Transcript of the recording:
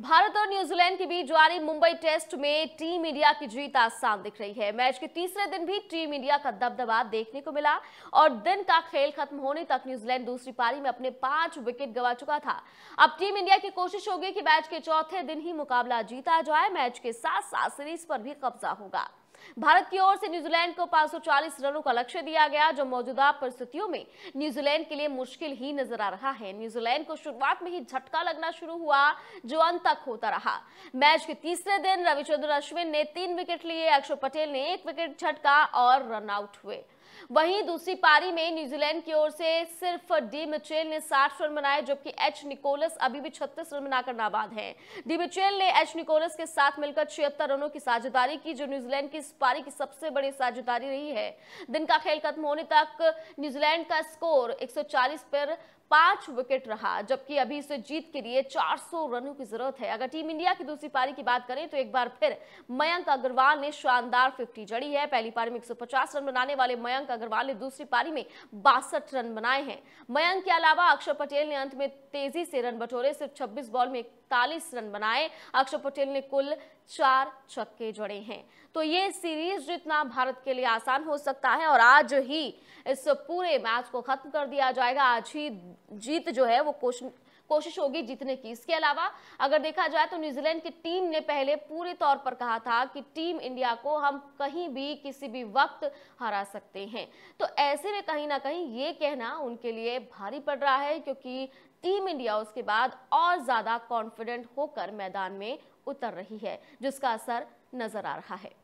भारत और न्यूजीलैंड के बीच जारी मुंबई टेस्ट में टीम इंडिया की जीत आसान दिख रही है मैच के तीसरे दिन भी टीम इंडिया का दबदबा देखने को मिला और दिन का खेल खत्म होने तक न्यूजीलैंड दूसरी पारी में अपने पांच विकेट गवा चुका था अब टीम इंडिया की कोशिश होगी कि मैच के चौथे दिन ही मुकाबला जीता जाए मैच के साथ साथ सीरीज पर भी कब्जा होगा भारत की ओर से न्यूजीलैंड को 540 रनों का लक्ष्य दिया गया जो मौजूदा परिस्थितियों में न्यूजीलैंड के लिए मुश्किल ही नजर आ रहा है न्यूजीलैंड को शुरुआत में ही झटका लगना शुरू हुआ जो अंत तक होता रहा मैच के तीसरे दिन रविचंद्र अश्विन ने तीन विकेट लिए अक्षर पटेल ने एक विकेट झटका और रन आउट हुए वहीं दूसरी पारी में न्यूजीलैंड की ओर से सिर्फ डी मिचेल ने 60 रन बनाए जबकि एच निकोलस अभी भी 36 रन बनाकर नाबाद हैं। डी मिचेल ने एच निकोलस के साथ मिलकर छिहत्तर रनों की साझेदारी की जो न्यूजीलैंड की पारी की सबसे बड़ी साझेदारी रही है दिन का खेल खत्म होने तक न्यूजीलैंड का स्कोर 140 पर पांच विकेट रहा जबकि अभी इसे जीत के लिए 400 रनों की जरूरत है अगर टीम इंडिया की दूसरी पारी की बात करें तो एक बार फिर मयंक अग्रवाल ने शानदार फिफ्टी जड़ी है पहली पारी में 150 रन बनाने वाले मयंक अग्रवाल ने दूसरी पारी में बासठ रन बनाए हैं मयंक के अलावा अक्षर पटेल ने अंत में तेजी से रन बटोरे सिर्फ छब्बीस बॉल में इकतालीस रन बनाए अक्षर पटेल ने कुल चार छक्के जड़े हैं तो ये सीरीज जीतना भारत के लिए आसान हो सकता है और आज ही इस पूरे मैच को खत्म कर दिया जाएगा आज ही जीत जो है वो कोशिश कोशिश होगी जीतने की इसके अलावा अगर देखा जाए तो न्यूजीलैंड की टीम ने पहले पूरे तौर पर कहा था कि टीम इंडिया को हम कहीं भी किसी भी वक्त हरा सकते हैं तो ऐसे में कहीं ना कहीं ये कहना उनके लिए भारी पड़ रहा है क्योंकि टीम इंडिया उसके बाद और ज़्यादा कॉन्फिडेंट होकर मैदान में उतर रही है जिसका असर नज़र आ रहा है